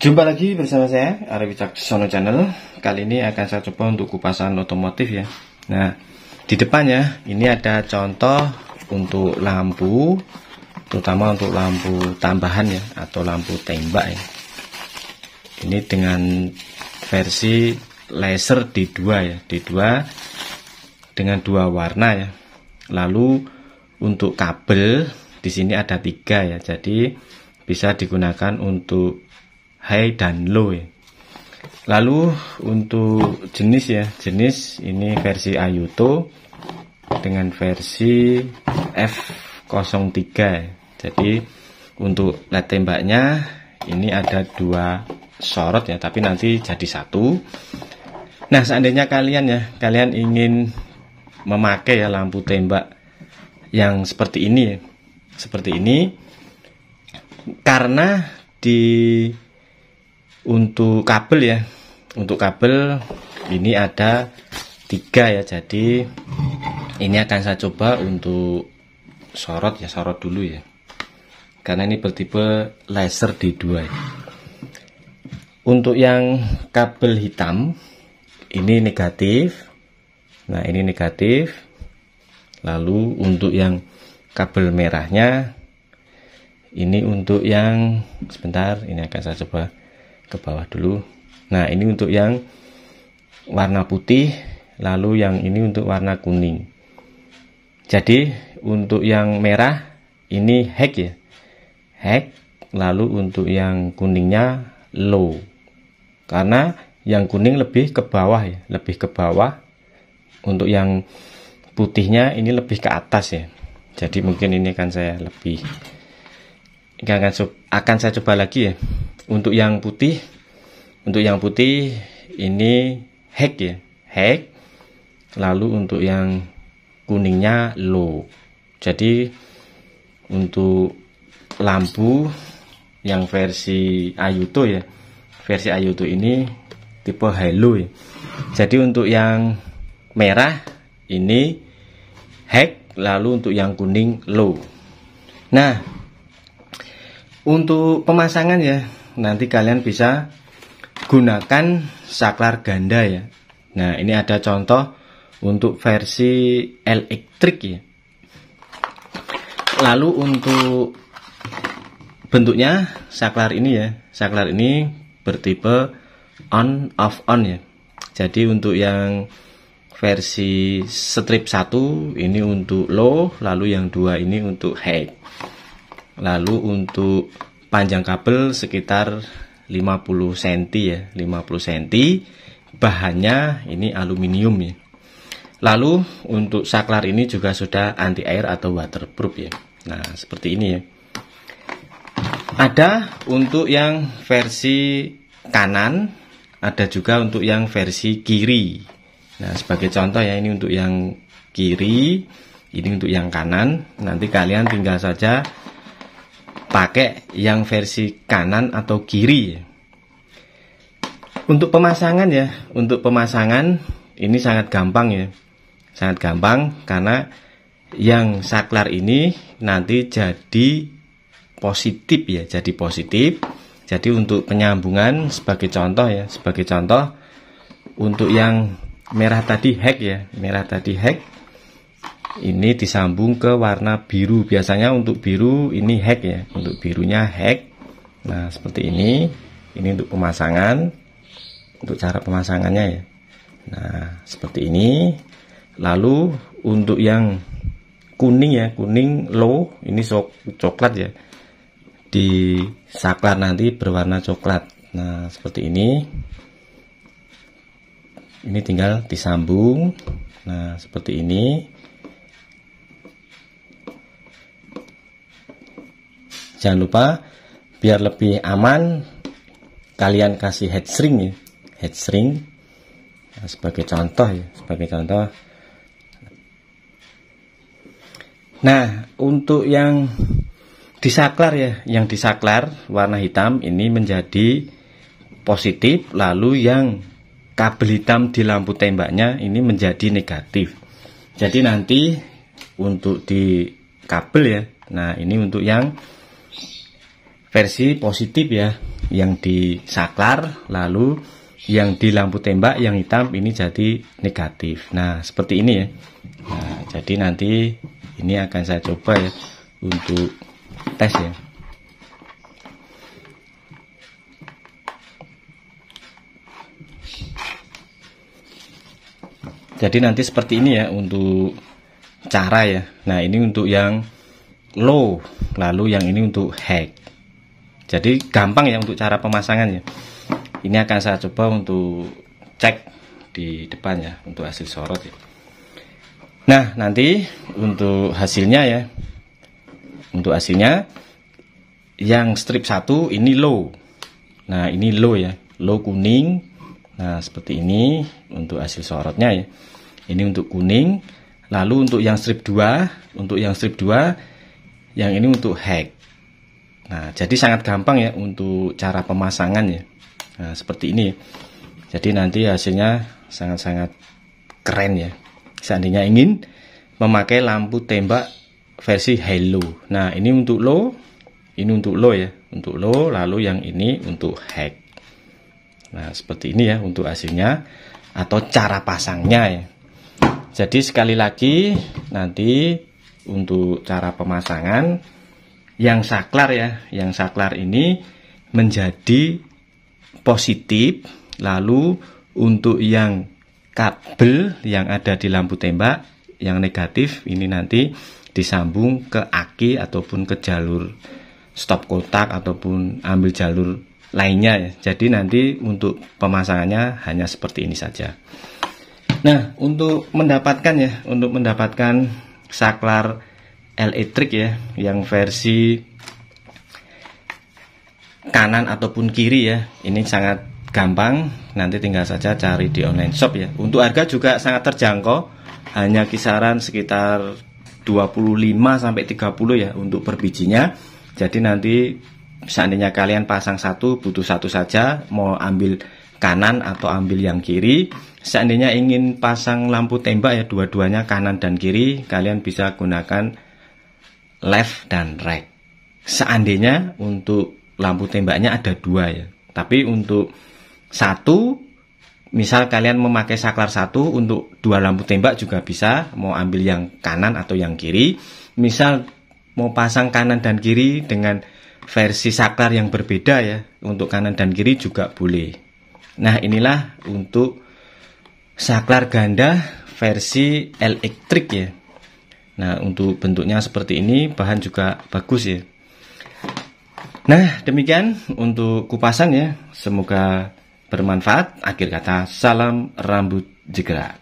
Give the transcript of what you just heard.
Jumpa lagi bersama saya Arabi Caksono Channel. Kali ini akan saya coba untuk kupasan otomotif ya. Nah, di depannya ini ada contoh untuk lampu, terutama untuk lampu tambahan ya atau lampu tembak ya. Ini dengan versi laser D2 ya, D2 dengan dua warna ya. Lalu untuk kabel di sini ada tiga ya, jadi bisa digunakan untuk hai dan low ya. Lalu untuk jenis ya, jenis ini versi Ayuto dengan versi F03. Jadi untuk led tembaknya ini ada dua sorot ya, tapi nanti jadi satu. Nah, seandainya kalian ya, kalian ingin memakai ya lampu tembak yang seperti ini ya, Seperti ini karena di untuk kabel ya untuk kabel ini ada tiga ya jadi ini akan saya coba untuk sorot ya sorot dulu ya karena ini bertipe laser D2 ya. untuk yang kabel hitam ini negatif nah ini negatif lalu untuk yang kabel merahnya ini untuk yang sebentar ini akan saya coba ke bawah dulu nah ini untuk yang warna putih lalu yang ini untuk warna kuning jadi untuk yang merah ini hack ya hack lalu untuk yang kuningnya low karena yang kuning lebih ke bawah ya lebih ke bawah untuk yang putihnya ini lebih ke atas ya jadi mungkin ini akan saya lebih akan akan saya coba lagi ya untuk yang putih untuk yang putih ini hack ya hack lalu untuk yang kuningnya low jadi untuk lampu yang versi Ayuto ya versi Ayuto ini tipe halo ya jadi untuk yang merah ini hack lalu untuk yang kuning low nah untuk pemasangan ya nanti kalian bisa gunakan saklar ganda ya nah ini ada contoh untuk versi elektrik ya lalu untuk bentuknya saklar ini ya saklar ini bertipe on off on ya jadi untuk yang versi strip 1 ini untuk low lalu yang dua ini untuk high Lalu untuk panjang kabel sekitar 50 cm ya, 50 cm. Bahannya ini aluminium ya. Lalu untuk saklar ini juga sudah anti air atau waterproof ya. Nah, seperti ini ya. Ada untuk yang versi kanan, ada juga untuk yang versi kiri. Nah, sebagai contoh ya ini untuk yang kiri, ini untuk yang kanan. Nanti kalian tinggal saja pakai yang versi kanan atau kiri untuk pemasangan ya untuk pemasangan ini sangat gampang ya sangat gampang karena yang saklar ini nanti jadi positif ya jadi positif jadi untuk penyambungan sebagai contoh ya sebagai contoh untuk yang merah tadi hack ya merah tadi hack ini disambung ke warna biru biasanya untuk biru ini hack ya untuk birunya hack nah seperti ini ini untuk pemasangan untuk cara pemasangannya ya nah seperti ini lalu untuk yang kuning ya kuning low ini so coklat ya di saklar nanti berwarna coklat nah seperti ini ini tinggal disambung nah seperti ini jangan lupa biar lebih aman kalian kasih head string ya head string nah, sebagai contoh ya sebagai contoh nah untuk yang disaklar ya yang disaklar warna hitam ini menjadi positif lalu yang kabel hitam di lampu tembaknya ini menjadi negatif jadi nanti untuk di kabel ya nah ini untuk yang versi positif ya yang di saklar lalu yang di lampu tembak yang hitam ini jadi negatif nah seperti ini ya nah, jadi nanti ini akan saya coba ya untuk tes ya jadi nanti seperti ini ya untuk cara ya nah ini untuk yang low lalu yang ini untuk hack jadi gampang ya untuk cara pemasangannya ini akan saya coba untuk cek di depan ya untuk hasil sorot ya. nah nanti untuk hasilnya ya untuk hasilnya yang strip satu ini low nah ini low ya low kuning nah seperti ini untuk hasil sorotnya ya ini untuk kuning lalu untuk yang strip 2 untuk yang strip 2 yang ini untuk hack Nah, jadi sangat gampang ya untuk cara pemasangan ya. Nah, seperti ini. Jadi nanti hasilnya sangat-sangat keren ya. Seandainya ingin memakai lampu tembak versi halo Nah, ini untuk low, ini untuk low ya, untuk low, lalu yang ini untuk hack. Nah, seperti ini ya untuk hasilnya atau cara pasangnya ya. Jadi sekali lagi nanti untuk cara pemasangan yang saklar ya yang saklar ini menjadi positif lalu untuk yang kabel yang ada di lampu tembak yang negatif ini nanti disambung ke aki ataupun ke jalur stop kotak ataupun ambil jalur lainnya ya. jadi nanti untuk pemasangannya hanya seperti ini saja nah untuk mendapatkan ya untuk mendapatkan saklar Electric ya yang versi kanan ataupun kiri ya ini sangat gampang nanti tinggal saja cari di online shop ya untuk harga juga sangat terjangkau hanya kisaran sekitar 25 sampai 30 ya untuk per bijinya jadi nanti seandainya kalian pasang satu butuh satu saja mau ambil kanan atau ambil yang kiri seandainya ingin pasang lampu tembak ya dua-duanya kanan dan kiri kalian bisa gunakan left dan right. Seandainya untuk lampu tembaknya ada dua ya, tapi untuk satu, misal kalian memakai saklar satu untuk dua lampu tembak juga bisa, mau ambil yang kanan atau yang kiri. Misal mau pasang kanan dan kiri dengan versi saklar yang berbeda ya, untuk kanan dan kiri juga boleh. Nah inilah untuk saklar ganda versi elektrik ya Nah, untuk bentuknya seperti ini, bahan juga bagus ya. Nah, demikian untuk kupasan ya. Semoga bermanfaat. Akhir kata, salam rambut jegerak.